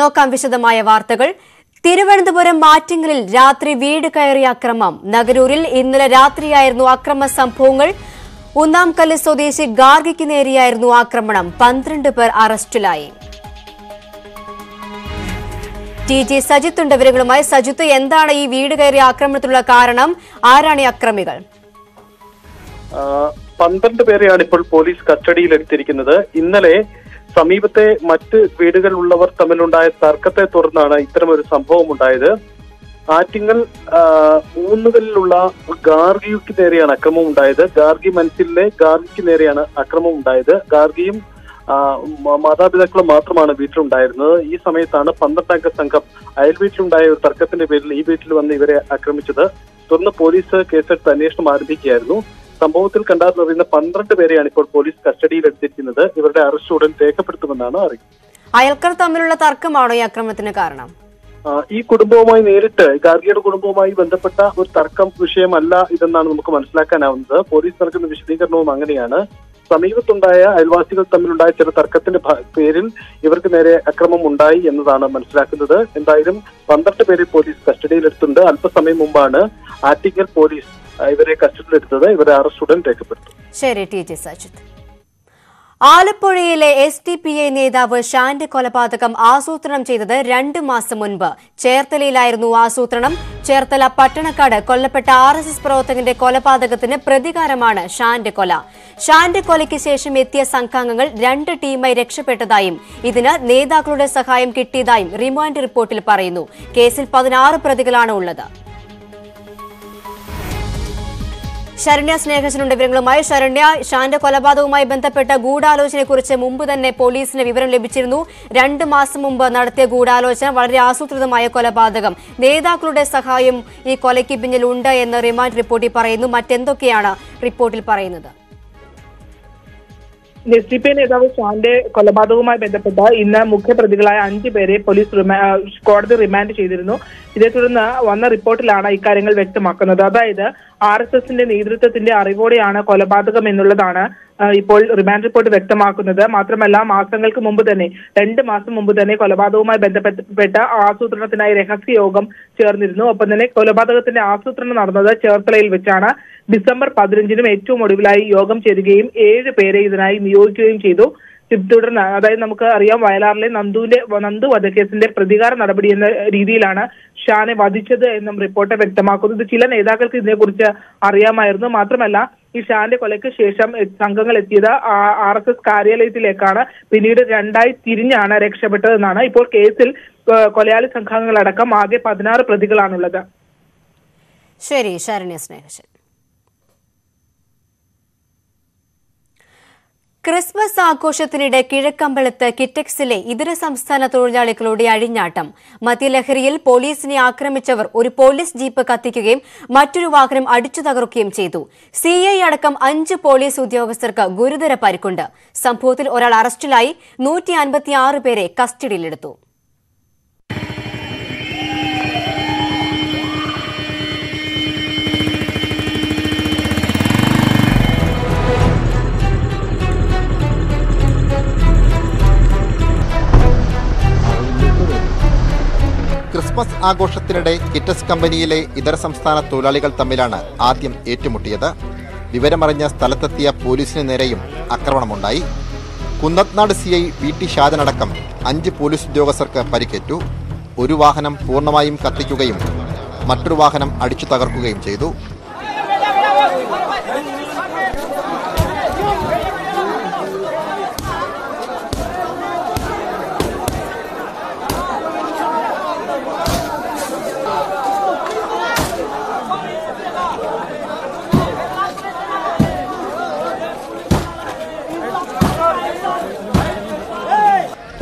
നോക്കാം വിശദമായ വാർത്തകൾ തിരുവനന്തപുരം മാറ്റിങ്ങലിൽ രാത്രി വീട് കയറിയ അക്രമം നഗരൂരിൽ ഇന്നലെ രാത്രിയായിരുന്നു അക്രമ സംഭവങ്ങൾ ഒന്നാംകല്ല് സ്വദേശി ഗാർഗിക്ക് നേരെയായിരുന്നു ആക്രമണം പന്ത്രണ്ട് പേർ അറസ്റ്റിലായി ടി ജി സജിത്ത് ഉണ്ട് വിവരങ്ങളുമായി സജിത്ത് എന്താണ് ഈ വീട് കയറി ആക്രമണത്തിനുള്ള കാരണം ആരാണ് ഈ അക്രമികൾ പന്ത്രണ്ട് പേരെയാണ് ഇപ്പോൾ പോലീസ് കസ്റ്റഡിയിലെടുത്തിരിക്കുന്നത് ഇന്നലെ സമീപത്തെ മറ്റ് വീടുകൾ ഉള്ളവർ തമ്മിലുണ്ടായ തർക്കത്തെ തുടർന്നാണ് ഇത്തരമൊരു സംഭവം ഉണ്ടായത് ആറ്റിങ്ങൽ ഊന്നുകലിലുള്ള ഗാർഗിയുക്ക് നേരെയാണ് അക്രമം ഉണ്ടായത് ഗാർഗി മനസ്സിലെ ഗാർഗിക്ക് നേരെയാണ് അക്രമം ഉണ്ടായത് ഗാർഗിയും മാതാപിതാക്കളും മാത്രമാണ് വീട്ടിലുണ്ടായിരുന്നത് ഈ സമയത്താണ് പന്ത്രണ്ടംഗ സംഘം അയൽ വീട്ടിലുണ്ടായ ഒരു തർക്കത്തിന്റെ പേരിൽ ഈ വീട്ടിൽ വന്ന് ഇവരെ ആക്രമിച്ചത് തുടർന്ന് പോലീസ് കേസെടുത്ത് അന്വേഷണം ആരംഭിക്കുകയായിരുന്നു സംഭവത്തിൽ കണ്ടെത്തുന്നതിന് പന്ത്രണ്ട് പേരെയാണ് ഇപ്പോൾ പോലീസ് കസ്റ്റഡിയിലെടുത്തിരിക്കുന്നത് ഇവരുടെ അറസ്റ്റ് ഉടൻ രേഖപ്പെടുത്തുമെന്നാണ് അറിയുന്നത് അയൽക്കർ തമ്മിലുള്ള തർക്കമാണോ ഈ അക്രമത്തിന് കാരണം ഈ കുടുംബവുമായി നേരിട്ട് ഗാർഗിയുടെ കുടുംബവുമായി ബന്ധപ്പെട്ട ഒരു തർക്കം വിഷയമല്ല ഇതെന്നാണ് നമുക്ക് മനസ്സിലാക്കാനാവുന്നത് പോലീസ് നൽകുന്ന വിശദീകരണവും അങ്ങനെയാണ് സമീപത്തുണ്ടായ അയൽവാസികൾ തമ്മിലുണ്ടായ ചില തർക്കത്തിന്റെ പേരിൽ ഇവർക്ക് നേരെ അക്രമം ഉണ്ടായി എന്നതാണ് മനസ്സിലാക്കുന്നത് എന്തായാലും പന്ത്രണ്ട് പേരെ പോലീസ് കസ്റ്റഡിയിലെടുത്തിട്ടുണ്ട് അല്പസമയം മുമ്പാണ് ആറ്റിങ്ങൽ പോലീസ് ഇവരെ കസ്റ്റഡിയിലെടുത്തത് ഇവരെ അറസ്റ്റ് ഉടൻ രേഖപ്പെടുത്തും ശരി ടി ജെ ആലപ്പുഴയിലെ എസ് ഡി പി ഐ നേതാവ് ഷാന്റെ കൊലപാതകം ആസൂത്രണം ചെയ്തത് രണ്ട് മാസം മുൻപ് ചേർത്തലയിലായിരുന്നു ആസൂത്രണം ചേർത്തല പട്ടണക്കാട് കൊല്ലപ്പെട്ട ആർ എസ് എസ് പ്രവർത്തകന്റെ കൊലപാതകത്തിന് പ്രതികാരമാണ് ഷാന്റെ കൊല ഷാന്റെ കൊലയ്ക്ക് ശേഷം എത്തിയ സംഘാംഗങ്ങൾ രണ്ട് ടീമായി രക്ഷപ്പെട്ടതായും ഇതിന് നേതാക്കളുടെ സഹായം കിട്ടിയതായും റിമാൻഡ് റിപ്പോർട്ടിൽ പറയുന്നു കേസിൽ പതിനാറ് പ്രതികളാണ് ഉള്ളത് ശരണ്യ സ്നേഹശനുണ്ട് വിവരങ്ങളുമായി ശരണ്യ ഷാന്റെ കൊലപാതകവുമായി ബന്ധപ്പെട്ട ഗൂഢാലോചനയെക്കുറിച്ച് മുമ്പ് തന്നെ പോലീസിന് വിവരം ലഭിച്ചിരുന്നു രണ്ട് മാസം മുമ്പ് നടത്തിയ ഗൂഢാലോചന വളരെ ആസൂത്രിതമായ കൊലപാതകം നേതാക്കളുടെ സഹായം ഈ കൊലയ്ക്ക് പിന്നിലുണ്ട് എന്ന് റിമാൻഡ് റിപ്പോർട്ടിൽ പറയുന്നു മറ്റെന്തൊക്കെയാണ് റിപ്പോർട്ടിൽ പറയുന്നത് എസ് ഡി പി നേതാവ് ഷാന്റെ കൊലപാതകവുമായി ബന്ധപ്പെട്ട് ഇന്ന് മുഖ്യപ്രതികളായ അഞ്ചു പേരെ പോലീസ് കോടതി റിമാൻഡ് ചെയ്തിരുന്നു ഇതേ തുടർന്ന് വന്ന റിപ്പോർട്ടിലാണ് ഇക്കാര്യങ്ങൾ വ്യക്തമാക്കുന്നത് അതായത് ആർ എസ് എസിന്റെ നേതൃത്വത്തിന്റെ അറിവോടെയാണ് കൊലപാതകം എന്നുള്ളതാണ് ഇപ്പോൾ റിമാൻഡ് റിപ്പോർട്ട് വ്യക്തമാക്കുന്നത് മാത്രമല്ല മാസങ്ങൾക്ക് മുമ്പ് തന്നെ രണ്ട് മാസം മുമ്പ് തന്നെ കൊലപാതകവുമായി ബന്ധപ്പെട്ട ആസൂത്രണത്തിനായി രഹസ്യ യോഗം ചേർന്നിരുന്നു ഒപ്പം തന്നെ കൊലപാതകത്തിന്റെ ആസൂത്രണം നടന്നത് ചേർത്തലയിൽ വെച്ചാണ് ഡിസംബർ പതിനഞ്ചിനും ഏറ്റവും ഒടുവിലായി യോഗം ചേരുകയും ഏഴ് പേരെ ഇതിനായി നിയോഗിക്കുകയും ചെയ്തു തുടർന്ന് അതായത് നമുക്ക് അറിയാം വയലാറിലെ നന്ദുവിന്റെ നന്ദു വധക്കേസിന്റെ പ്രതികാര നടപടി എന്ന രീതിയിലാണ് ഷാനെ വധിച്ചത് എന്നും റിപ്പോർട്ട് വ്യക്തമാക്കുന്നത് ചില നേതാക്കൾക്ക് ഇതിനെക്കുറിച്ച് അറിയാമായിരുന്നു മാത്രമല്ല ഈ ഷാന്റെ കൊലയ്ക്ക് ശേഷം സംഘങ്ങൾ എത്തിയത് ആർ എസ് എസ് കാര്യാലയത്തിലേക്കാണ് പിന്നീട് രണ്ടായി തിരിഞ്ഞാണ് രക്ഷപ്പെട്ടതെന്നാണ് ഇപ്പോൾ കേസിൽ കൊലയാളി സംഘങ്ങളടക്കം ആകെ പതിനാറ് പ്രതികളാണുള്ളത് ശരി ശരണ്യ സ്നേഹശരി ക്രിസ്മസ് ആഘോഷത്തിനിടെ കിഴക്കമ്പലത്ത് കിറ്റക്സിലെ ഇതര സംസ്ഥാന തൊഴിലാളികളുടെ അഴിഞ്ഞാട്ടം മദ്യലഹരിയിൽ പോലീസിനെ ആക്രമിച്ചവർ ഒരു പോലീസ് ജീപ്പ് കത്തിക്കുകയും മറ്റൊരു വാഹനം അടിച്ചു തകർക്കുകയും ചെയ്തു സിഐ അടക്കം അഞ്ച് പോലീസ് ഉദ്യോഗസ്ഥർക്ക് ഗുരുതര പരിക്കുണ്ട് സംഭവത്തിൽ ഒരാൾ അറസ്റ്റിലായി നൂറ്റി പേരെ കസ്റ്റഡിയിലെടുത്തു ക്രിസ്മസ് ആഘോഷത്തിനിടെ കിറ്റസ് കമ്പനിയിലെ ഇതര സംസ്ഥാന തൊഴിലാളികൾ തമ്മിലാണ് ആദ്യം ഏറ്റുമുട്ടിയത് വിവരമറിഞ്ഞ സ്ഥലത്തെത്തിയ പോലീസിന് നേരെയും ആക്രമണമുണ്ടായി Kunnathunad C I V T ശാദനടക്കം അഞ്ച് പോലീസ് ഉദ്യോഗസ്ഥർക്ക് പരിക്കേറ്റു ഒരു വാഹനം പൂർണ്ണമായും കത്തിക്കുകയും മറ്റൊരു വാഹനം അടിച്ചു തകർക്കുകയും ചെയ്തു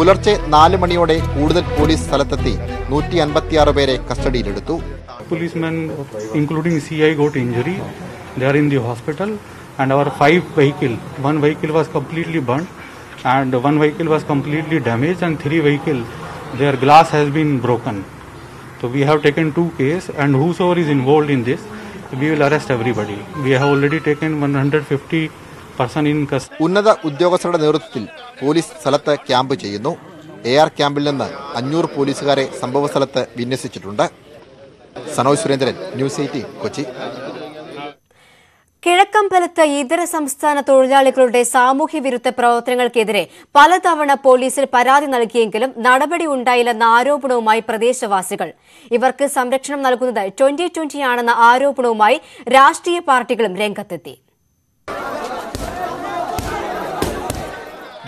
குளர்ச்சே 4 மணி ஓட கூடுதல் போலீஸ் தலத்தத்தி 156 பேரே கஸ்டடில எடுத்து policeman including CI got injury they are in the hospital and our 5 vehicle 1 vehicle was completely burnt and 1 vehicle was completely damage and 3 vehicle their 글ாஸ் has been broken so we have taken 2 case and whoever is involved in this we will arrest every body we have already taken 150 ഉന്നത ഉദ്യോഗസ്ഥരുടെ നേതൃത്വത്തിൽ police സ്ഥലത്ത് camp ചെയ്യുന്നു A R ക്യാമ്പിൽ നിന്ന് അഞ്ഞൂറ് പോലീസുകാരെ സംഭവ സ്ഥലത്ത് വിന്യസിച്ചിട്ടുണ്ട് സനോജ് സുരേന്ദ്രൻ ന്യൂസ് എയ്റ്റീൻ കൊച്ചി കിഴക്കമ്പലത്ത് ഇതര സംസ്ഥാന തൊഴിലാളികളുടെ സാമൂഹ്യ വിരുദ്ധ പ്രവർത്തനങ്ങൾക്കെതിരെ പലതവണ പോലീസിൽ പരാതി നൽകിയെങ്കിലും നടപടി ഉണ്ടായില്ലെന്ന ആരോപണവുമായി പ്രദേശവാസികൾ ഇവർക്ക് സംരക്ഷണം നൽകുന്നത് ട്വന്റി ട്വന്റിയാണെന്ന ആരോപണവുമായി രാഷ്ട്രീയ പാർട്ടികളും രംഗത്തെത്തി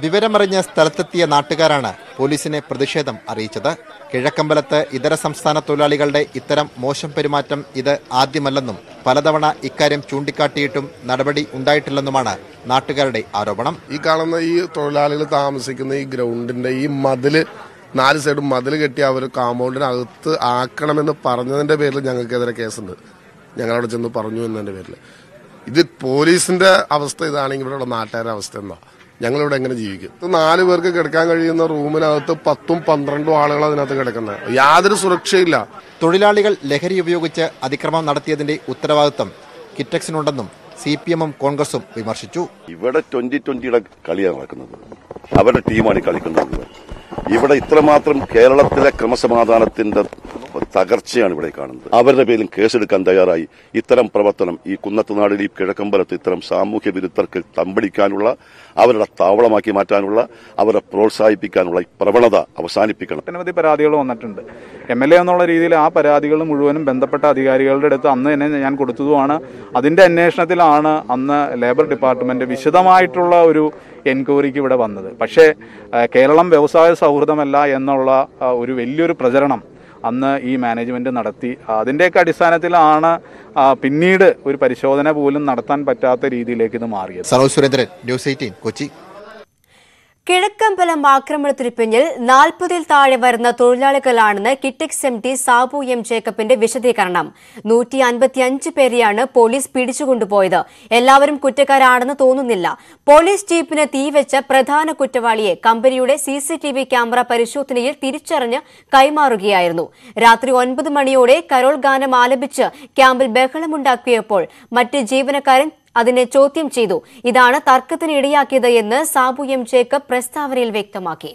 വിവരമറിഞ്ഞ സ്ഥലത്തെത്തിയ നാട്ടുകാരാണ് പോലീസിനെ പ്രതിഷേധം അറിയിച്ചത് കിഴക്കമ്പലത്ത് ഇതര സംസ്ഥാന തൊഴിലാളികളുടെ ഇത്തരം മോശം പെരുമാറ്റം ഇത് ആദ്യമല്ലെന്നും പലതവണ ഇക്കാര്യം ചൂണ്ടിക്കാട്ടിയിട്ടും നടപടി ഉണ്ടായിട്ടില്ലെന്നുമാണ് നാട്ടുകാരുടെ ആരോപണം ഈ കാണുന്ന ഈ തൊഴിലാളികൾ താമസിക്കുന്ന ഈ ഗ്രൗണ്ടിന്റെ ഈ മതില് നാല് സൈഡും മതിൽ കെട്ടി അവർ കാമ്പൗണ്ടിനകത്ത് ആക്കണമെന്ന് പറഞ്ഞതിന്റെ പേരിൽ ഞങ്ങൾക്കെതിരെ കേസുണ്ട് ഞങ്ങളവിടെ ചെന്ന് പറഞ്ഞു എന്നതിന്റെ പേരിൽ ഇത് പോലീസിന്റെ അവസ്ഥ ഇതാണെങ്കിൽ ഇവിടെയുള്ള നാട്ടുകാരുടെ അവസ്ഥ എന്താ ഞങ്ങളിവിടെ എങ്ങനെ ജീവിക്കും നാല് പേർക്ക് കിടക്കാൻ കഴിയുന്ന റൂമിനകത്ത് പത്തും പന്ത്രണ്ടും ആളുകൾ അതിനകത്ത് കിടക്കുന്നത് യാതൊരു സുരക്ഷയില്ല തൊഴിലാളികൾ ലഹരി ഉപയോഗിച്ച് അതിക്രമം നടത്തിയതിന്റെ ഉത്തരവാദിത്തം കിറ്റക്സിനുണ്ടെന്നും സി പി എമ്മും കോൺഗ്രസും വിമർശിച്ചു ഇവിടെ ട്വന്റി ട്വന്റിയുടെ കളിയാണ് നടക്കുന്നത് അവരുടെ ടീമാണ് കളിക്കുന്നത് ഇവിടെ ഇത്രമാത്രം കേരളത്തിലെ ക്രമസമാധാനത്തിന്റെ തകർച്ചയാണ് ഇവിടെ കാണുന്നത് അവരുടെ പേരിൽ കേസെടുക്കാൻ തയ്യാറായി ഇത്തരം പ്രവർത്തനം ഈ കുന്നത്തുനാടിൽ ഈ കിഴക്കമ്പലത്ത് ഇത്തരം സാമൂഹ്യ വിരുദ്ധർക്ക് തമ്പടിക്കാനുള്ള അവരുടെ താവളമാക്കി മാറ്റാനുള്ള അവരെ പ്രോത്സാഹിപ്പിക്കാനുള്ള പ്രവണത അവസാനിപ്പിക്കണം അനവധി പരാതികൾ വന്നിട്ടുണ്ട് എം എൽ എ എന്നുള്ള രീതിയിൽ ആ പരാതികൾ മുഴുവനും ബന്ധപ്പെട്ട അധികാരികളുടെ അടുത്ത് അന്ന് തന്നെ ഞാൻ കൊടുത്തതുമാണ് അതിന്റെ അന്വേഷണത്തിലാണ് അന്ന് ലേബർ ഡിപ്പാർട്ട്മെന്റ് വിശദമായിട്ടുള്ള ഒരു എൻക്വയറിക്ക് ഇവിടെ വന്നത് പക്ഷേ കേരളം വ്യവസായ സൗഹൃദമല്ല എന്നുള്ള ഒരു വലിയൊരു പ്രചരണം അന്ന് ഈ മാനേജ്മെന്റ് നടത്തി അതിൻ്റെയൊക്കെ അടിസ്ഥാനത്തിലാണ് പിന്നീട് ഒരു പരിശോധന പോലും നടത്താൻ പറ്റാത്ത രീതിയിലേക്ക് ഇത് മാറിയത് സനോജ് സുരേന്ദ്രൻ ന്യൂസ് എയ്റ്റീൻ കൊച്ചി കിഴക്കമ്പലം ആക്രമണത്തിന് പിന്നിൽ നാൽപ്പതിൽ താഴെ വരുന്ന തൊഴിലാളികളാണെന്ന് Kitex M D Sabu M ജേക്കബിന്റെ വിശദീകരണം നൂറ്റി അൻപത്തിയഞ്ച് പേരെയാണ് പോലീസ് പിടിച്ചുകൊണ്ടുപോയത് എല്ലാവരും കുറ്റക്കാരാണെന്ന് തോന്നുന്നില്ല പോലീസ് ജീപ്പിന് തീവെച്ച പ്രധാന കുറ്റവാളിയെ കമ്പനിയുടെ സിസിടിവി ക്യാമറ പരിശോധനയിൽ തിരിച്ചറിഞ്ഞ് കൈമാറുകയായിരുന്നു രാത്രി ഒൻപത് മണിയോടെ കരോൾ ഗാനം ആലപിച്ച് ക്യാമ്പിൽ ബഹളമുണ്ടാക്കിയപ്പോൾ മറ്റ് ജീവനക്കാരൻ അതിനെ ചോദ്യം ചെയ്തു ഇതാണ് തർക്കത്തിന് ഇടയാക്കിയത് എന്ന് സാബു എം ജേക്കബ് പ്രസ്താവനയിൽ വ്യക്തമാക്കി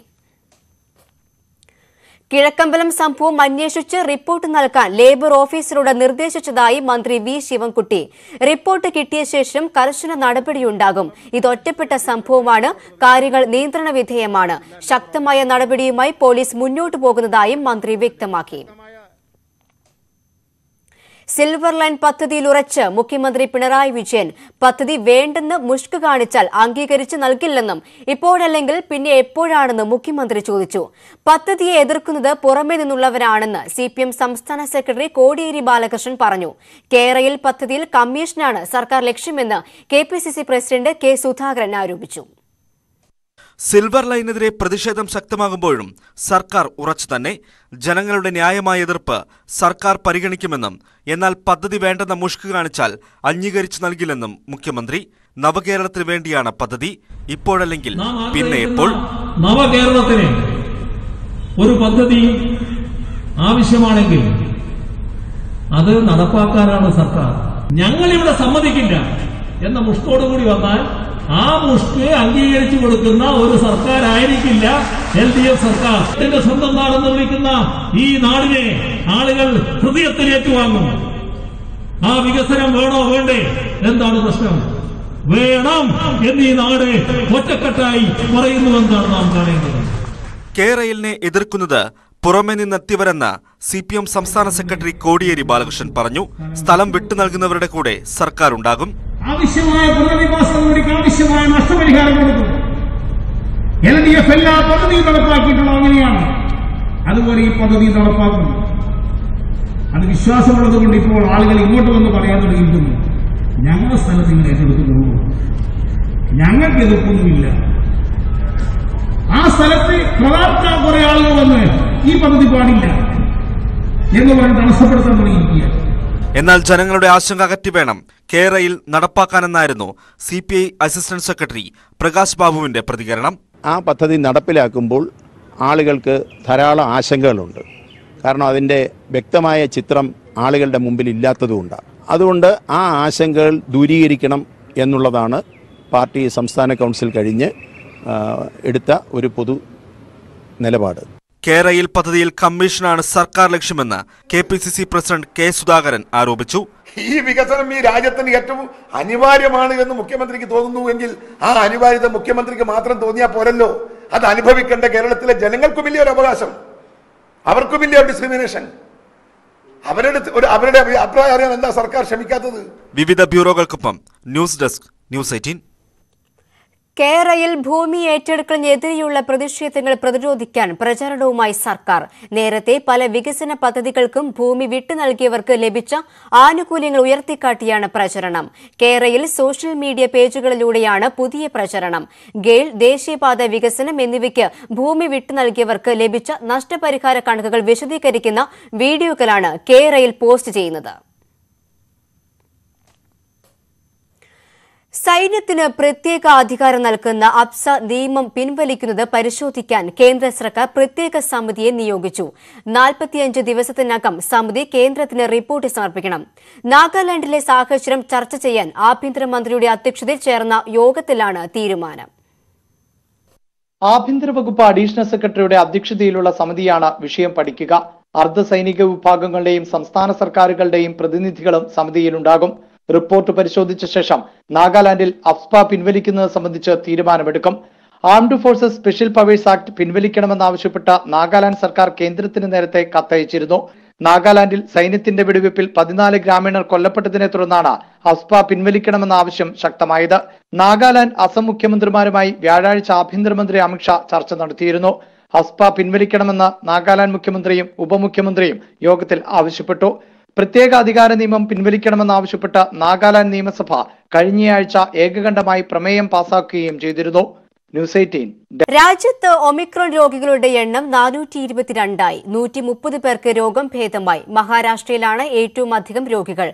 കിഴക്കമ്പലം സംഭവം അന്വേഷിച്ച് റിപ്പോർട്ട് നൽകാൻ ലേബർ ഓഫീസറോട് നിർദ്ദേശിച്ചതായി മന്ത്രി വി ശിവൻകുട്ടി റിപ്പോർട്ട് കിട്ടിയ ശേഷം കർശന നടപടിയുണ്ടാകും ഇതൊറ്റപ്പെട്ട സംഭവമാണ് കാര്യങ്ങൾ നിയന്ത്രണ വിധേയമാണ് ശക്തമായ നടപടിയുമായി പോലീസ് മുന്നോട്ടു പോകുന്നതായും മന്ത്രി വ്യക്തമാക്കി സിൽവർ ലൈൻ പദ്ധതിയിലുറച്ച് മുഖ്യമന്ത്രി പിണറായി വിജയൻ പദ്ധതി വേണ്ടെന്ന് മുഷ്ക് കാണിച്ചാൽ അംഗീകരിച്ച് നൽകില്ലെന്നും ഇപ്പോഴല്ലെങ്കിൽ പിന്നെ എപ്പോഴാണെന്ന് മുഖ്യമന്ത്രി ചോദിച്ചു പദ്ധതിയെ എതിർക്കുന്നത് പുറമെ നിന്നുള്ളവരാണെന്ന് സി പി എം സംസ്ഥാന സെക്രട്ടറി കോടിയേരി ബാലകൃഷ്ണൻ പറഞ്ഞു കേരയിൽ പദ്ധതിയിൽ കമ്മീഷനാണ് സർക്കാർ ലക്ഷ്യമെന്ന് K P C C president K Sudhakaran ആരോപിച്ചു സിൽവർ ലൈനെതിരെ പ്രതിഷേധം ശക്തമാകുമ്പോഴും സർക്കാർ ഉറച്ചു തന്നെ ജനങ്ങളുടെ ന്യായമായ എതിർപ്പ് സർക്കാർ പരിഗണിക്കുമെന്നും എന്നാൽ പദ്ധതി വേണ്ടെന്ന മുഷ്ക് കാണിച്ചാൽ അംഗീകരിച്ചു നൽകില്ലെന്നും മുഖ്യമന്ത്രി നവകേരളത്തിന് വേണ്ടിയാണ് പദ്ധതി ഇപ്പോഴല്ലെങ്കിൽ പിന്നെ എപ്പോൾ നവകേരളത്തിന് ഒരു പദ്ധതി ആവശ്യമാണെങ്കിൽ അത് നടപ്പാക്കാനാണ് സർക്കാർ ഞങ്ങൾ ഇവിടെ സമ്മതിക്കില്ല എന്ന മുഷ്കോടുകൂടി വന്നാൽ ആ മുഷ്കെ അംഗീകരിച്ചു കൊടുക്കുന്ന ഒരു സർക്കാരായിരിക്കില്ല എൽ ഡി എഫ് സർക്കാർ എന്റെ സ്വന്തം നാടെന്ന് വിളിക്കുന്ന ഈ നാടിനെ ആളുകൾ ഹൃദയത്തിൽ വാങ്ങും ആ വികസനം വേണോ വേണ്ടേ എന്താണ് പ്രശ്നം വേണം എന്ന് ഈ നാട് ഒറ്റക്കെട്ടായി പറയുന്നുവെന്നാണ് നാം കാണേണ്ടത് കേരളിനെ എതിർക്കുന്നത് പുറമെ നിന്നെത്തിയവരെന്ന സി പി എം സംസ്ഥാന സെക്രട്ടറി കോടിയേരി ബാലകൃഷ്ണൻ പറഞ്ഞു സ്ഥലം വിട്ടു നൽകുന്നവരുടെ കൂടെ സർക്കാർ ഉണ്ടാകും ആവശ്യമായ പുനരധിവാസം ആവശ്യമായ നഷ്ടപരിഹാരം കൊടുക്കും എൽ ഡി എഫ് എല്ലാ പദ്ധതിയും നടപ്പാക്കിയിട്ടുള്ള അങ്ങനെയാണ് അതുപോലെ ഈ പദ്ധതി നടപ്പാക്കുന്നു അത് വിശ്വാസമുള്ളത് കൊണ്ട് ഇപ്പോൾ ആളുകൾ ഇങ്ങോട്ട് വന്ന് പറയാൻ തുടങ്ങിയിരിക്കുന്നു ഞങ്ങളുടെ സ്ഥലത്ത് നിങ്ങൾ ഏറ്റെടുക്കുന്നു ഞങ്ങൾക്ക് എതിർപ്പൊന്നുമില്ല ആ സ്ഥലത്ത് പ്രവർത്തന കുറെ ആളുകൾ വന്ന് ഈ പദ്ധതി പാടില്ല എന്ന് പറഞ്ഞ് തടസ്സപ്പെടുത്താൻ തുടങ്ങിയിരിക്കുകയാണ് എന്നാൽ ജനങ്ങളുടെ ആശങ്ക അകറ്റി വേണം കേരയിൽ നടപ്പാക്കാനെന്നായിരുന്നു C P I assistant secretary Prakash ബാബുവിന്റെ പ്രതികരണം ആ പദ്ധതി നടപ്പിലാക്കുമ്പോൾ ആളുകൾക്ക് ധാരാളം ആശങ്കകളുണ്ട് കാരണം അതിൻ്റെ വ്യക്തമായ ചിത്രം ആളുകളുടെ മുമ്പിൽ ഇല്ലാത്തതുകൊണ്ടാണ് അതുകൊണ്ട് ആ ആശങ്കകൾ ദൂരീകരിക്കണം എന്നുള്ളതാണ് പാർട്ടി സംസ്ഥാന കൗൺസിൽ കഴിഞ്ഞ് എടുത്ത ഒരു പൊതു നിലപാട് കേരയിൽ പദ്ധതിയിൽ കമ്മീഷനാണ് സർക്കാർ ലക്ഷ്യമെന്ന് K P C C president K Sudhakaran ആരോപിച്ചു ഈ വികസനം ഈ രാജ്യത്തിന് ഏറ്റവും അനിവാര്യമാണ് എന്ന് മുഖ്യമന്ത്രിക്ക് തോന്നുന്നു എങ്കിൽ ആ അനിവാര്യത മുഖ്യമന്ത്രിക്ക് മാത്രം തോന്നിയാൽ പോരല്ലോ അത് അനുഭവിക്കേണ്ട കേരളത്തിലെ ജനങ്ങൾക്കും വലിയ ഒരു അവകാശം അവർക്കും വലിയ ഡിസ്ക്രിമിനേഷൻ അവരുടെ അവരുടെ അഭിപ്രായം അറിയാൻ എന്താ സർക്കാർ ശ്രമിക്കാത്തത് വിവിധ ബ്യൂറോകൾക്കൊപ്പം ന്യൂസ് ഡെസ്ക് ന്യൂസ് എയ്റ്റീൻ കേരളയിൽ ഭൂമി ഏറ്റെടുക്കലിനെതിരെയുള്ള പ്രതിഷേധങ്ങൾ പ്രതിരോധിക്കാൻ പ്രചാരണവുമായി സർക്കാർ നേരത്തെ പല വികസന പദ്ധതികൾക്കും ഭൂമി വിട്ടു നൽകിയവർക്ക് ലഭിച്ച ആനുകൂല്യങ്ങൾ ഉയർത്തിക്കാട്ടിയാണ് പ്രചരണം കേരളയിൽ സോഷ്യൽ മീഡിയ പേജുകളിലൂടെയാണ് പുതിയ പ്രചരണം ഗെയിൽ ദേശീയപാത വികസനം എന്നിവയ്ക്ക് ഭൂമി വിട്ടു നൽകിയവർക്ക് ലഭിച്ച നഷ്ടപരിഹാര കണക്കുകൾ വിശദീകരിക്കുന്ന വീഡിയോകളാണ് കേരളയിൽ പോസ്റ്റ് ചെയ്യുന്നത് സൈന്യത്തിന് പ്രത്യേക അധികാരം നൽകുന്ന അബ്സ നിയമം പിൻവലിക്കുന്നത് പരിശോധിക്കാൻ കേന്ദ്ര സർക്കാർ പ്രത്യേക സമിതിയെ നിയോഗിച്ചു നാൽപ്പത്തിയഞ്ച് ദിവസത്തിനകം സമിതി കേന്ദ്രത്തിന് റിപ്പോർട്ട് സമർപ്പിക്കണം നാഗാലാൻഡിലെ സാഹചര്യം ചർച്ച ചെയ്യാൻ ആഭ്യന്തരമന്ത്രിയുടെ അധ്യക്ഷതയിൽ ചേർന്ന യോഗത്തിലാണ് തീരുമാനം ആഭ്യന്തര വകുപ്പ് അഡീഷണൽ സെക്രട്ടറിയുടെ അധ്യക്ഷതയിലുള്ള സമിതിയാണ് വിഷയം പഠിക്കുക അർദ്ധസൈനിക വിഭാഗങ്ങളുടെയും സംസ്ഥാന സർക്കാരുകളുടെയും പ്രതിനിധികളും സമിതിയിലുണ്ടാകും റിപ്പോർട്ട് പരിശോധിച്ച ശേഷം നാഗാലാൻഡിൽ അഫ്പ പിൻവലിക്കുന്നത് സംബന്ധിച്ച് തീരുമാനമെടുക്കും armed forces special powers act പിൻവലിക്കണമെന്നാവശ്യപ്പെട്ട നാഗാലാന്റ് സർക്കാർ കേന്ദ്രത്തിന് നേരത്തെ കത്തയച്ചിരുന്നു നാഗാലാൻഡിൽ സൈന്യത്തിന്റെ വെടിവെപ്പിൽ പതിനാല് ഗ്രാമീണർ കൊല്ലപ്പെട്ടതിനെ തുടർന്നാണ് അഫ്പ പിൻവലിക്കണമെന്ന ആവശ്യം ശക്തമായത് നാഗാലാന്റ് അസം മുഖ്യമന്ത്രിമാരുമായി വ്യാഴാഴ്ച ആഭ്യന്തരമന്ത്രി അമിത്ഷാ ചർച്ച നടത്തിയിരുന്നു അഫ്പ പിൻവലിക്കണമെന്ന് നാഗാലാന്റ് മുഖ്യമന്ത്രിയും ഉപമുഖ്യമന്ത്രിയും യോഗത്തിൽ ആവശ്യപ്പെട്ടു പ്രത്യേക അധികാര നിയമം പിൻവലിക്കണമെന്നാവശ്യപ്പെട്ട് നാഗാലാൻഡ് നിയമസഭ കഴിഞ്ഞയാഴ്ച ഏകകണ്ഠമായി പ്രമേയം പാസാക്കുകയും ചെയ്തിരുന്നു ന്യൂസ് എയ്റ്റീൻ രാജ്യത്ത് ഒമിക്രോൺ രോഗികളുടെ എണ്ണം നാനൂറ്റി ഇരുപത്തിരണ്ടായി നൂറ്റി മുപ്പത് പേർക്ക് രോഗം ഭേദമായി മഹാരാഷ്ട്രയിലാണ് ഏറ്റവും അധികം രോഗികൾ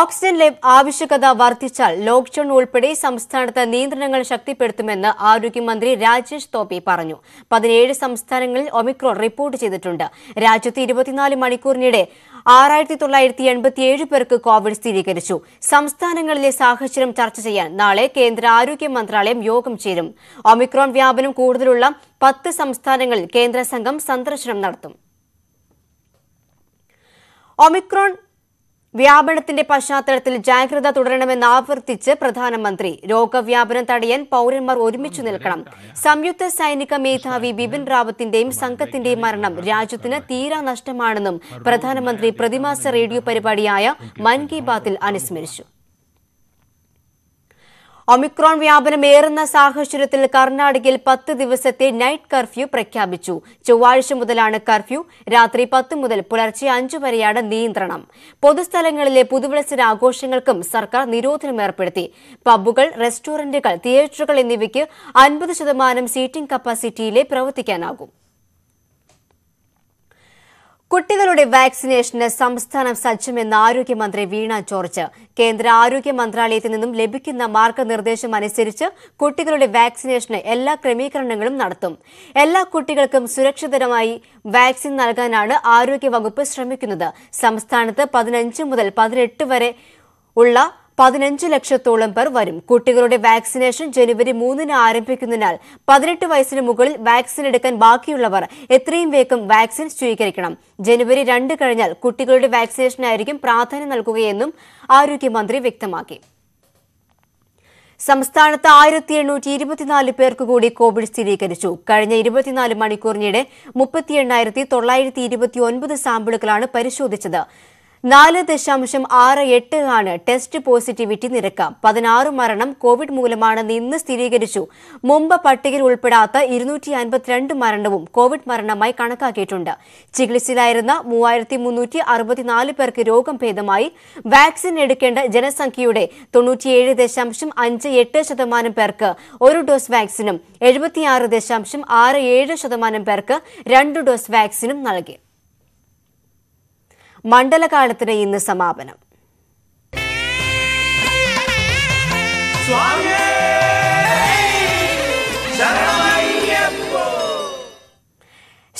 ഓക്സിജൻ ആവശ്യകത വർദ്ധിച്ചാൽ ലോക്ഡൌൺ ഉൾപ്പെടെ സംസ്ഥാനത്ത് നിയന്ത്രണങ്ങൾ ശക്തിപ്പെടുത്തുമെന്ന് ആരോഗ്യമന്ത്രി രാജേഷ് തോപി പറഞ്ഞു പതിനേഴ് സംസ്ഥാനങ്ങളിൽ ഒമിക്രോൺ റിപ്പോർട്ട് ചെയ്തിട്ടുണ്ട് രാജ്യത്ത് ഇരുപത്തിനാല് മണിക്കൂറിനിടെ ആറായിരത്തി തൊള്ളായിരത്തി എൺപത്തിയേഴ് പേർക്ക് കോവിഡ് സ്ഥിരീകരിച്ചു സംസ്ഥാനങ്ങളിലെ സാഹചര്യം ചർച്ച ചെയ്യാൻ നാളെ കേന്ദ്ര ആരോഗ്യ മന്ത്രാലയം യോഗം ചേരും ഒമിക്രോൺ വ്യാപനം കൂടുതലുള്ള പത്ത് സംസ്ഥാനങ്ങളിൽ കേന്ദ്ര സംഘം സന്ദർശനം നടത്തും ഒമിക്രോൺ വ്യാപനത്തിന്റെ പശ്ചാത്തലത്തിൽ ജാഗ്രത തുടരണമെന്ന് ആവർത്തിച്ച് പ്രധാനമന്ത്രി രോഗവ്യാപനം തടയാൻ പൌരന്മാർ ഒരുമിച്ചു നിൽക്കണം സംയുക്ത സൈനിക മേധാവി ബിപിൻ റാവത്തിന്റെയും സംഘത്തിന്റെയും മരണം രാജ്യത്തിന് തീരാ നഷ്ടമാണെന്നും പ്രധാനമന്ത്രി പ്രതിമാസ റേഡിയോ പരിപാടിയായ മൻ കി ബാത്തിൽ അനുസ്മരിച്ചു ഒമിക്രോൺ വ്യാപനമേറുന്ന സാഹചര്യത്തിൽ കർണാടകയിൽ പത്ത് ദിവസത്തെ നൈറ്റ് കർഫ്യൂ പ്രഖ്യാപിച്ചു ചൊവ്വാഴ്ച മുതലാണ് കർഫ്യൂ രാത്രി പത്ത് മുതൽ പുലർച്ചെ അഞ്ചു വരെയാണ് നിയന്ത്രണം പൊതുസ്ഥലങ്ങളിലെ പുതുവത്സര ആഘോഷങ്ങൾക്കും സർക്കാർ നിരോധനം ഏർപ്പെടുത്തി പബ്ബുകൾ റെസ്റ്റോറന്റുകൾ തിയേറ്ററുകൾ എന്നിവയ്ക്ക് അൻപത് ശതമാനം സീറ്റിംഗ് കപ്പാസിറ്റിയിലെ പ്രവർത്തിക്കാനാകും കുട്ടികളുടെ വാക്സിനേഷന് സംസ്ഥാനം സജ്ജമെന്ന് ആരോഗ്യമന്ത്രി വീണ ജോർജ് കേന്ദ്ര ആരോഗ്യ മന്ത്രാലയത്തിൽ നിന്നും ലഭിക്കുന്ന മാർഗനിർദ്ദേശം അനുസരിച്ച് കുട്ടികളുടെ വാക്സിനേഷന് എല്ലാ ക്രമീകരണങ്ങളും നടത്തും എല്ലാ കുട്ടികൾക്കും സുരക്ഷിതമായി വാക്സിൻ നൽകാനാണ് ആരോഗ്യ വകുപ്പ് ശ്രമിക്കുന്നത് സംസ്ഥാനത്ത് പതിനഞ്ച് മുതൽ പതിനെട്ട് വരെ ഉള്ള പതിനഞ്ച് ലക്ഷത്തോളം പേർ വരും കുട്ടികളുടെ വാക്സിനേഷൻ ജനുവരി മൂന്നിന് ആരംഭിക്കുന്നതിനാൽ പതിനെട്ട് വയസ്സിന് മുകളിൽ വാക്സിൻ എടുക്കാൻ ബാക്കിയുള്ളവർ എത്രയും വേഗം വാക്സിൻ സ്വീകരിക്കണം ജനുവരി രണ്ട് കഴിഞ്ഞാൽ കുട്ടികളുടെ വാക്സിനേഷനായിരിക്കും പ്രാധാന്യം നൽകുകയെന്നും ആരോഗ്യമന്ത്രി വ്യക്തമാക്കി സംസ്ഥാനത്ത് ആയിരത്തി എണ്ണൂറ്റി ഇരുപത്തിനാല് പേർക്ക് കൂടി കോവിഡ് സ്ഥിരീകരിച്ചു കഴിഞ്ഞ ഇരുപത്തിനാല് മണിക്കൂറിനിടെ മുപ്പത്തി എണ്ണായിരത്തി തൊള്ളായിരത്തി ഇരുപത്തി ഒൻപത് സാമ്പിളുകളാണ് പരിശോധിച്ചത് നാല് ദശാംശം ആറ് എട്ട് ആണ് ടെസ്റ്റ് പോസിറ്റിവിറ്റി നിരക്ക് പതിനാറ് മരണം കോവിഡ് മൂലമാണെന്ന് ഇന്ന് സ്ഥിരീകരിച്ചു മുമ്പ് പട്ടികയിൽ ഉൾപ്പെടാത്ത ഇരുന്നൂറ്റി അൻപത്തിരണ്ട് മരണവും കോവിഡ് മരണമായി കണക്കാക്കിയിട്ടുണ്ട് ചികിത്സയിലായിരുന്ന മൂവായിരത്തി മുന്നൂറ്റി അറുപത്തിനാല് പേർക്ക് രോഗം ഭേദമായി വാക്സിൻ എടുക്കേണ്ട ജനസംഖ്യയുടെ തൊണ്ണൂറ്റിയേഴ് ദശാംശം അഞ്ച് എട്ട് ശതമാനം പേർക്ക് ഒരു ഡോസ് വാക്സിനും എഴുപത്തിയാറ് ദശാംശം ആറ് ഏഴ് ശതമാനം പേർക്ക് രണ്ട് ഡോസ് വാക്സിനും നൽകി മണ്ഡലകാലത്തിന് ഇന്ന് സമാപനം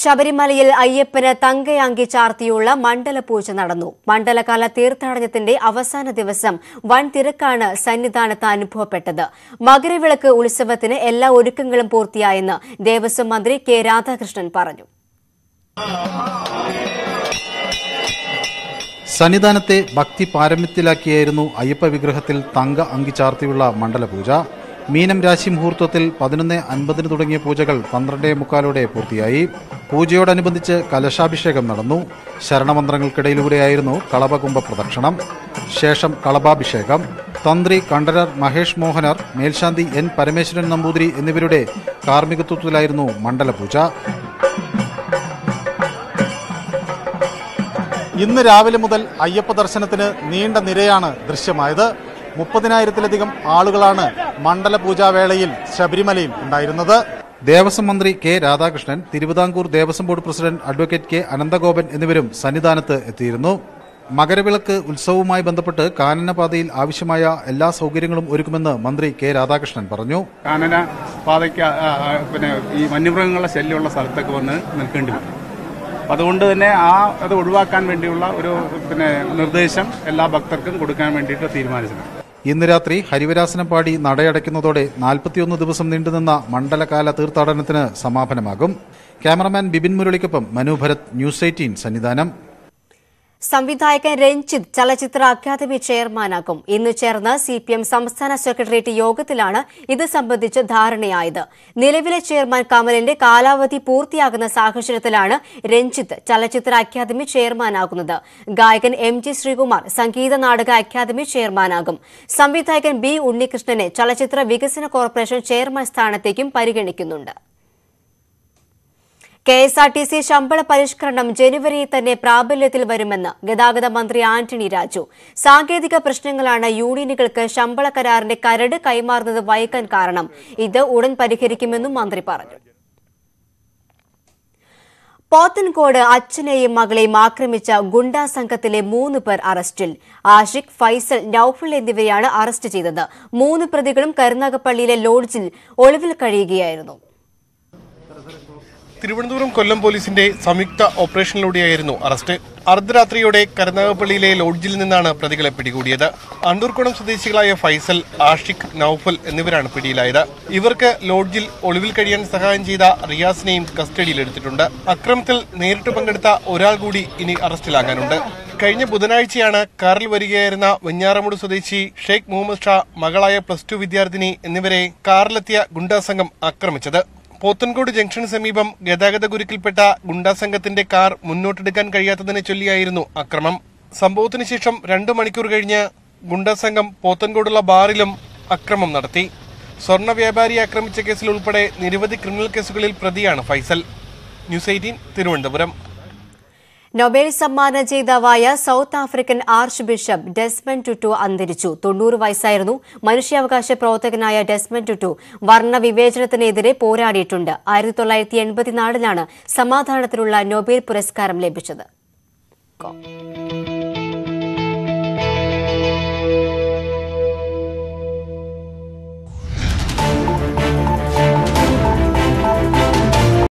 ശബരിമലയിൽ അയ്യപ്പന് തങ്കയാങ്കി ചാർത്തിയുള്ള മണ്ഡലപൂജ നടന്നു മണ്ഡലകാല തീർത്ഥാടനത്തിന്റെ അവസാന ദിവസം വൻ തിരക്കാണ് സന്നിധാനത്ത് അനുഭവപ്പെട്ടത് മകരവിളക്ക് ഉത്സവത്തിന് എല്ലാ ഒരുക്കങ്ങളും പൂർത്തിയായെന്ന് ദേവസ്വം മന്ത്രി കെ രാധാകൃഷ്ണൻ പറഞ്ഞു സന്നിധാനത്തെ ഭക്തി പാരമ്യത്തിലാക്കിയായിരുന്നു അയ്യപ്പ വിഗ്രഹത്തിൽ തങ്ക അങ്കി ചാർത്തിയുള്ള മണ്ഡലപൂജ മീനം രാശി മുഹൂർത്തത്തിൽ പതിനൊന്ന് അൻപതിന് തുടങ്ങിയ പൂജകൾ പന്ത്രണ്ടേ മുക്കാലോടെ പൂർത്തിയായി പൂജയോടനുബന്ധിച്ച് കലശാഭിഷേകം നടന്നു ശരണമന്ത്രങ്ങൾക്കിടയിലൂടെയായിരുന്നു കളഭകുംഭ പ്രദക്ഷിണം ശേഷം കളഭാഭിഷേകം തന്ത്രി കണ്ഠരർ മഹേഷ് മോഹനർ മേൽശാന്തി എൻ പരമേശ്വരൻ നമ്പൂതിരി എന്നിവരുടെ കാർമ്മികത്വത്തിലായിരുന്നു മണ്ഡലപൂജ ഇന്ന് രാവിലെ മുതൽ അയ്യപ്പ ദർശനത്തിന് നീണ്ട നിരയാണ് ദൃശ്യമായത് മുപ്പതിനായിരത്തിലധികം ആളുകളാണ് മണ്ഡല വേളയിൽ ശബരിമലയിൽ ഉണ്ടായിരുന്നത് ദേവസ്വം മന്ത്രി K Radhakrishnan Thiruvithamkoor Devaswom board president advocate K Ananthagopan എന്നിവരും സന്നിധാനത്ത് എത്തിയിരുന്നു മകരവിളക്ക് ഉത്സവവുമായി ബന്ധപ്പെട്ട് കാനനപാതയിൽ ആവശ്യമായ എല്ലാ സൗകര്യങ്ങളും ഒരുക്കുമെന്ന് മന്ത്രി കെ രാധാകൃഷ്ണൻ പറഞ്ഞു കാനന പാതയ്ക്ക് പിന്നെ ഈ വന്യമൃഗങ്ങളുടെ ശല്യമുള്ള സ്ഥലത്തൊക്കെ വന്ന് നിൽക്കേണ്ടി വരും അതുകൊണ്ട് തന്നെ ആ അത് ഒഴിവാക്കാൻ വേണ്ടിയുള്ള ഒരു പിന്നെ നിർദ്ദേശം എല്ലാ ഭക്തർക്കും കൊടുക്കാൻ വേണ്ടിയിട്ട് തീരുമാനിച്ചത് ഇന്ന് രാത്രി ഹരിവരാസനം പാടി നടയടയ്ക്കുന്നതോടെ നാൽപ്പത്തിയൊന്ന് ദിവസം നീണ്ടുനിന്ന മണ്ഡലകാല തീർത്ഥാടനത്തിന് സമാപനമാകും ക്യാമറമാൻ ബിബിൻ മുരളിക്കൊപ്പം മനു ഭരത് ന്യൂസ് എയ്റ്റീൻ സന്നിധാനം സംവിധായകൻ രഞ്ജിത്ത് ചലച്ചിത്ര അക്കാദമി ചെയർമാനാകും ഇന്ന് ചേർന്ന സി പി എം സംസ്ഥാന സെക്രട്ടേറിയറ്റ് യോഗത്തിലാണ് ഇത് സംബന്ധിച്ച് ധാരണയായത് നിലവിലെ ചെയർമാൻ കമലിന്റെ കാലാവധി പൂർത്തിയാകുന്ന സാഹചര്യത്തിലാണ് രഞ്ജിത്ത് ചലച്ചിത്ര അക്കാദമി ചെയർമാനാകുന്നത് ഗായകൻ എം ജി ശ്രീകുമാർ സംഗീത നാടക അക്കാദമി ചെയർമാനാകും സംവിധായകൻ ബി ഉണ്ണികൃഷ്ണനെ ചലച്ചിത്ര വികസന കോർപ്പറേഷൻ ചെയർമാൻ സ്ഥാനത്തേക്കും പരിഗണിക്കുന്നുണ്ട് K S R T C ശമ്പള പരിഷ്കരണം ജനുവരിയിൽ തന്നെ പ്രാബല്യത്തിൽ വരുമെന്ന് ഗതാഗത മന്ത്രി ആന്റണി രാജു സാങ്കേതിക പ്രശ്നങ്ങളാണ് യൂണിയനുകൾക്ക് ശമ്പള കരാറിന്റെ കരട് കൈമാറുന്നത് വൈകാൻ കാരണം ഇത് ഉടൻ പരിഹരിക്കുമെന്നും മന്ത്രി പറഞ്ഞു പോത്തൻകോട് അച്ഛനെയും മകളെയും ആക്രമിച്ച ഗുണ്ടാ സംഘത്തിലെ മൂന്ന് പേർ അറസ്റ്റിൽ ആഷിഖ് ഫൈസൽ നൌഫൽ എന്നിവരെയാണ് അറസ്റ്റ് ചെയ്തത് മൂന്ന് പ്രതികളും കരുനാഗപ്പള്ളിയിലെ ലോഡ്ജിൽ ഒളിവിൽ കഴിയുകയായിരുന്നു തിരുവനന്തപുരം കൊല്ലം പോലീസിന്റെ സംയുക്ത ഓപ്പറേഷനിലൂടെയായിരുന്നു അറസ്റ്റ് അർദ്ധരാത്രിയോടെ കരുനാഗപ്പള്ളിയിലെ ലോഡ്ജിൽ നിന്നാണ് പ്രതികളെ പിടികൂടിയത് അണ്ടൂർക്കുളം സ്വദേശികളായ ഫൈസൽ ആഷിഖ് നൌഫൽ എന്നിവരാണ് പിടിയിലായത് ഇവർക്ക് ലോഡ്ജിൽ ഒളിവിൽ കഴിയാൻ സഹായം ചെയ്ത റിയാസിനെയും കസ്റ്റഡിയിലെടുത്തിട്ടുണ്ട് അക്രമത്തിൽ നേരിട്ട് പങ്കെടുത്ത ഒരാൾ കൂടി ഇനി അറസ്റ്റിലാകാനുണ്ട് കഴിഞ്ഞ ബുധനാഴ്ചയാണ് കാറിൽ വരികയായിരുന്ന വെഞ്ഞാറമൂട് സ്വദേശി ഷെയ്ഖ് മുഹമ്മദ് ഷാ മകളായ പ്ലസ് ടു വിദ്യാർത്ഥിനി എന്നിവരെ കാറിലെത്തിയ ഗുണ്ടാസംഘം ആക്രമിച്ചത് പോത്തൻകോട് ജംഗ്ഷന് സമീപം ഗതാഗത കുരുക്കിൽപ്പെട്ട ഗുണ്ടാ സംഘത്തിന്റെ കാർ മുന്നോട്ടെടുക്കാൻ കഴിയാത്തതിനെ ചൊല്ലിയായിരുന്നു അക്രമം സംഭവത്തിന് ശേഷം രണ്ടു മണിക്കൂർ കഴിഞ്ഞ് ഗുണ്ടാ സംഘം പോത്തൻകോടുള്ള ബാറിലും അക്രമം നടത്തി സ്വർണ്ണ വ്യാപാരി ആക്രമിച്ച കേസിൽ ഉൾപ്പെടെ നിരവധി ക്രിമിനൽ കേസുകളിൽ പ്രതിയാണ് Faisal news eighteen Thiruvananthapuram Nobel സമ്മാന ജേതാവായ south African archbishop Desmond Tutu അന്തരിച്ചു തൊണ്ണൂറ് വയസ്സായിരുന്നു മനുഷ്യാവകാശ പ്രവർത്തകനായ ഡെസ്മൻ ടുട്ടു വർണ്ണവിവേചനത്തിനെതിരെ പോരാടിയിട്ടുണ്ട് ആയിരത്തി തൊള്ളായിരത്തി എൺപത്തിനാലിലാണ് സമാധാനത്തിനുള്ള നൊബേൽ പുരസ്കാരം ലഭിച്ചത്